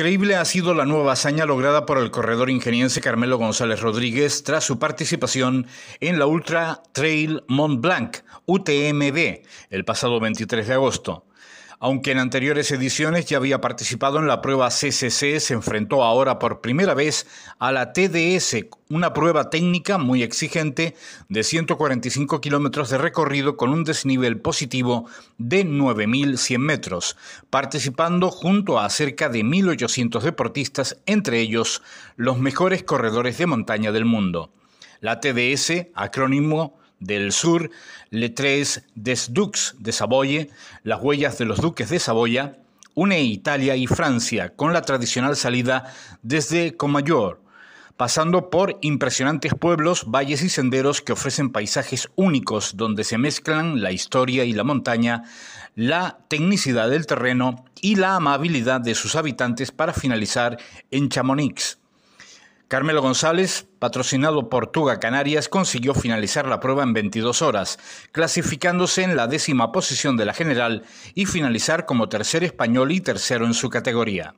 Increíble ha sido la nueva hazaña lograda por el corredor ingeniense Carmelo González Rodríguez tras su participación en la Ultra Trail Mont Blanc, UTMB, el pasado 23 de agosto. Aunque en anteriores ediciones ya había participado en la prueba CCC, se enfrentó ahora por primera vez a la TDS, una prueba técnica muy exigente de 145 kilómetros de recorrido con un desnivel positivo de 9.100 metros, participando junto a cerca de 1.800 deportistas, entre ellos los mejores corredores de montaña del mundo. La TDS, acrónimo del Sur, Tres des Dux de Saboye, Las huellas de los duques de Saboya, une Italia y Francia con la tradicional salida desde Comayor, pasando por impresionantes pueblos, valles y senderos que ofrecen paisajes únicos donde se mezclan la historia y la montaña, la tecnicidad del terreno y la amabilidad de sus habitantes para finalizar en Chamonix Carmelo González, patrocinado por Tuga Canarias, consiguió finalizar la prueba en 22 horas, clasificándose en la décima posición de la general y finalizar como tercer español y tercero en su categoría.